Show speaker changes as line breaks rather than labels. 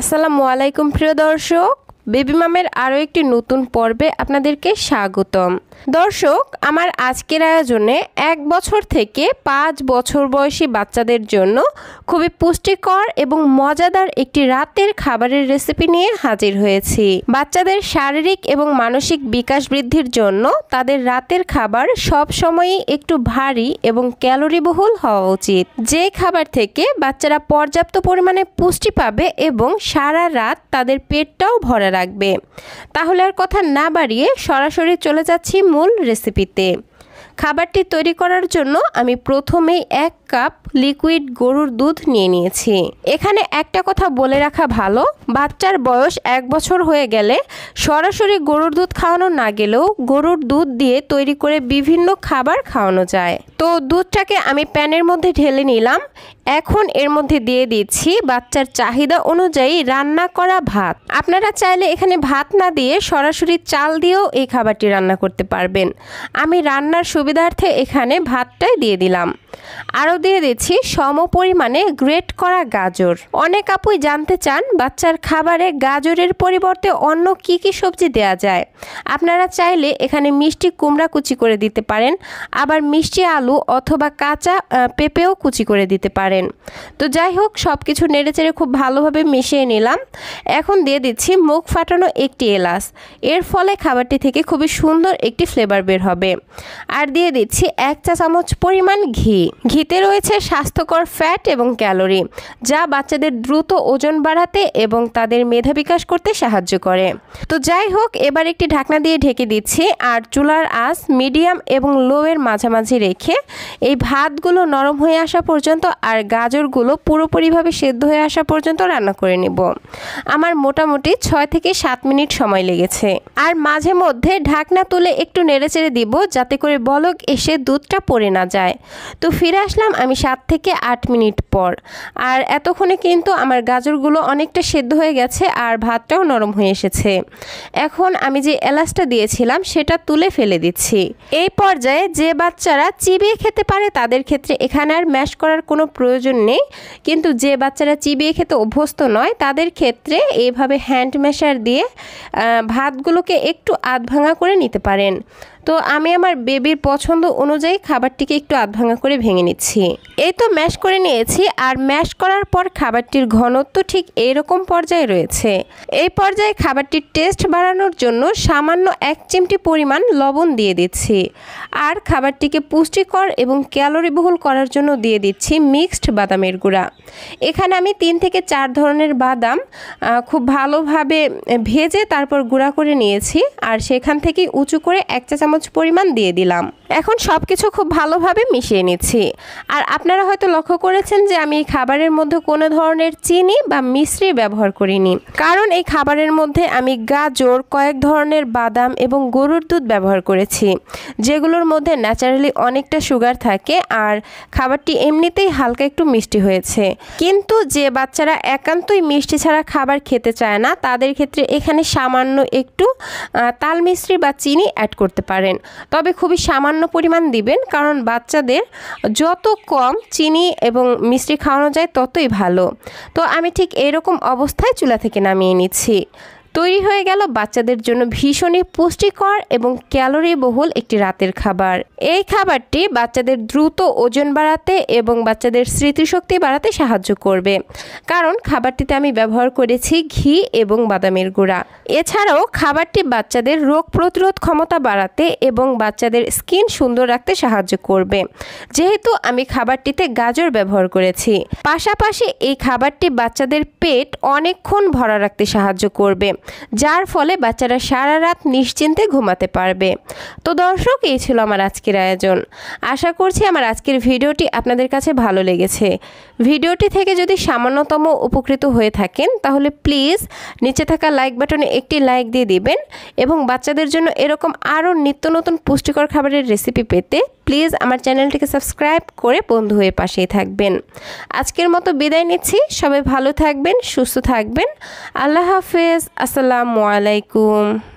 আসসালামু আলাইকুম প্রিয় দর্শক বেবি মামের আরও একটি নতুন পর্বে আপনাদেরকে স্বাগতম দর্শক আমার আজকের আয়োজনে এক বছর থেকে পাঁচ বছর বয়সী বাচ্চাদের জন্য খুবই পুষ্টিকর এবং মজাদার একটি রাতের খাবারের রেসিপি নিয়ে হাজির হয়েছি বাচ্চাদের শারীরিক এবং মানসিক বিকাশ বৃদ্ধির জন্য তাদের রাতের খাবার সব সময়ই একটু ভারী এবং ক্যালোরিবহুল হওয়া উচিত যে খাবার থেকে বাচ্চারা পর্যাপ্ত পরিমাণে পুষ্টি পাবে এবং সারা রাত তাদের পেটটাও ভরা রাখবে তাহলে আর কথা না বাড়িয়ে সরাসরি চলে যাচ্ছি মূল রেসিপিতে খাবারটি তৈরি করার জন্য আমি প্রথমেই এক কাপ লিকুইড গরুর দুধ নিয়ে নিয়েছি এখানে একটা কথা বলে রাখা ভালো বাচ্চার বয়স এক বছর হয়ে গেলে সরাসরি গরুর দুধ খাওয়ানো না গেলেও গরুর দুধ দিয়ে তৈরি করে বিভিন্ন খাবার খাওয়ানো যায় তো দুধটাকে আমি প্যানের মধ্যে ঢেলে নিলাম এখন এর মধ্যে দিয়ে দিচ্ছি বাচ্চার চাহিদা অনুযায়ী রান্না করা ভাত আপনারা চাইলে এখানে ভাত না দিয়ে সরাসরি চাল দিয়েও এই খাবারটি রান্না করতে পারবেন আমি রান্নার সুবিধার্থে এখানে ভাতটাই দিয়ে দিলাম আরও দিয়ে দিচ্ছি সম পরিমাণে গ্রেট করা গাজর অনেক আপুই জানতে চান বাচ্চার খাবারে গাজরের পরিবর্তে অন্য কি কি সবজি দেয়া যায় আপনারা চাইলে এখানে মিষ্টি কুমড়া কুচি করে দিতে পারেন আবার মিষ্টি আলু অথবা কাঁচা পেঁপেও কুচি করে দিতে পারেন তো যাই হোক সব কিছু নেড়েচেড়ে খুব ভালোভাবে মিশিয়ে নিলাম এখন দিয়ে দিচ্ছি মুখ ফাটানো একটি এলাচ এর ফলে খাবারটি থেকে খুবই সুন্দর একটি ফ্লেভার বের হবে আর দিয়ে দিচ্ছি এক চা চামচ পরিমাণ ঘি ঘিতে রয়েছে স্বাস্থ্যকর ফ্যাট এবং ক্যালোরি যা বাচ্চাদের দ্রুত ওজন বাড়াতে এবং তাদের মেধা বিকাশ করতে সাহায্য করে তো যাই হোক এবার একটি ঢাকনা দিয়ে ঢেকে দিচ্ছি আর চুলার আস মিডিয়াম এবং লোয়ের মাঝামাঝি রেখে এই ভাতগুলো নরম হয়ে আসা পর্যন্ত আর গাজরগুলো পুরোপুরিভাবে সেদ্ধ হয়ে আসা পর্যন্ত রান্না করে নিব আমার মোটামুটি ছয় থেকে সাত মিনিট সময় লেগেছে আর মাঝে মধ্যে ঢাকনা তুলে একটু নেড়েচেড়ে দিব যাতে করে বলক এসে দুধটা পড়ে না যায় তো ফিরে আসলাম আমি সাত থেকে আট মিনিট পর আর এতক্ষণে কিন্তু আমার গাজরগুলো অনেকটা সেদ্ধ হয়ে গেছে আর ভাতটাও নরম হয়ে এসেছে এখন আমি যে এলাচটা দিয়েছিলাম সেটা তুলে ফেলে দিচ্ছি এই পর্যায়ে যে বাচ্চারা চিবিয়ে খেতে পারে তাদের ক্ষেত্রে এখানে আর ম্যাশ করার কোনো প্রয়োজন নেই কিন্তু যে বাচ্চারা চিবিয়ে খেতে অভ্যস্ত নয় তাদের ক্ষেত্রে এইভাবে হ্যান্ড ম্যাশার দিয়ে ভাতগুলোকে একটু আধ ভাঙা করে নিতে পারেন তো আমি আমার বেবির পছন্দ অনুযায়ী খাবারটিকে একটু আধভাঙা করে ভেঙে নিচ্ছি এই তো ম্যাশ করে নিয়েছি আর ম্যাশ করার পর খাবারটির ঘনত্ব ঠিক এইরকম পর্যায়ে রয়েছে এই পর্যায়ে খাবারটির টেস্ট বাড়ানোর জন্য সামান্য এক চিমটি পরিমাণ লবণ দিয়ে দিচ্ছি আর খাবারটিকে পুষ্টিকর এবং ক্যালোরিবহুল করার জন্য দিয়ে দিচ্ছি মিক্সড বাদামের গুঁড়া এখানে আমি তিন থেকে চার ধরনের বাদাম খুব ভালোভাবে ভেজে তারপর গুঁড়া করে নিয়েছি আর সেখান থেকে উঁচু করে এক চা চামচ পরিমাণ দিয়ে দিলাম এখন সব কিছু খুব ভালোভাবে মিশিয়ে নিচ্ছি আর আপনারা হয়তো লক্ষ্য করেছেন যে আমি এই খাবারের মধ্যে কোনো ধরনের চিনি বা মিশ্রি ব্যবহার করিনি কারণ এই খাবারের মধ্যে আমি গাজর কয়েক ধরনের বাদাম এবং গরুর দুধ ব্যবহার করেছি যেগুলোর মধ্যে ন্যাচারালি অনেকটা সুগার থাকে আর খাবারটি এমনিতেই হালকা একটু মিষ্টি হয়েছে কিন্তু যে বাচ্চারা একান্তই মিষ্টি ছাড়া খাবার খেতে চায় না তাদের ক্ষেত্রে এখানে সামান্য একটু তাল মিশ্রি বা চিনি অ্যাড করতে পারে পারেন তবে খুবই সামান্য পরিমাণ দিবেন কারণ বাচ্চাদের যত কম চিনি এবং মিষ্টি খাওয়ানো যায় ততই ভালো তো আমি ঠিক এরকম অবস্থায় চুলা থেকে নামিয়ে নিচ্ছি তৈরি হয়ে গেল বাচ্চাদের জন্য ভীষণই পুষ্টিকর এবং ক্যালোরি বহুল একটি রাতের খাবার এই খাবারটি বাচ্চাদের দ্রুত ওজন বাড়াতে এবং বাচ্চাদের স্মৃতিশক্তি বাড়াতে সাহায্য করবে কারণ খাবারটিতে আমি ব্যবহার করেছি ঘি এবং বাদামের গুঁড়া এছাড়াও খাবারটি বাচ্চাদের রোগ প্রতিরোধ ক্ষমতা বাড়াতে এবং বাচ্চাদের স্কিন সুন্দর রাখতে সাহায্য করবে যেহেতু আমি খাবারটিতে গাজর ব্যবহার করেছি পাশাপাশি এই খাবারটি বাচ্চাদের পেট অনেকক্ষণ ভরা রাখতে সাহায্য করবে যার ফলে বাচ্চারা সারা রাত নিশ্চিন্তে ঘুমাতে পারবে তো দর্শক এই ছিল আমার আজকের আয়োজন আশা করছি আমার আজকের ভিডিওটি আপনাদের কাছে ভালো লেগেছে ভিডিওটি থেকে যদি সামান্যতম উপকৃত হয়ে থাকেন তাহলে প্লিজ নিচে থাকা লাইক বাটনে একটি লাইক দিয়ে দিবেন এবং বাচ্চাদের জন্য এরকম আরও নিত্য নতুন পুষ্টিকর খাবারের রেসিপি পেতে প্লিজ আমার চ্যানেলটিকে সাবস্ক্রাইব করে বন্ধু হয়ে পাশেই থাকবেন আজকের মতো বিদায় নিচ্ছি সবাই ভালো থাকবেন সুস্থ থাকবেন আল্লাহ হাফেজ আসসালামু আলাইকুম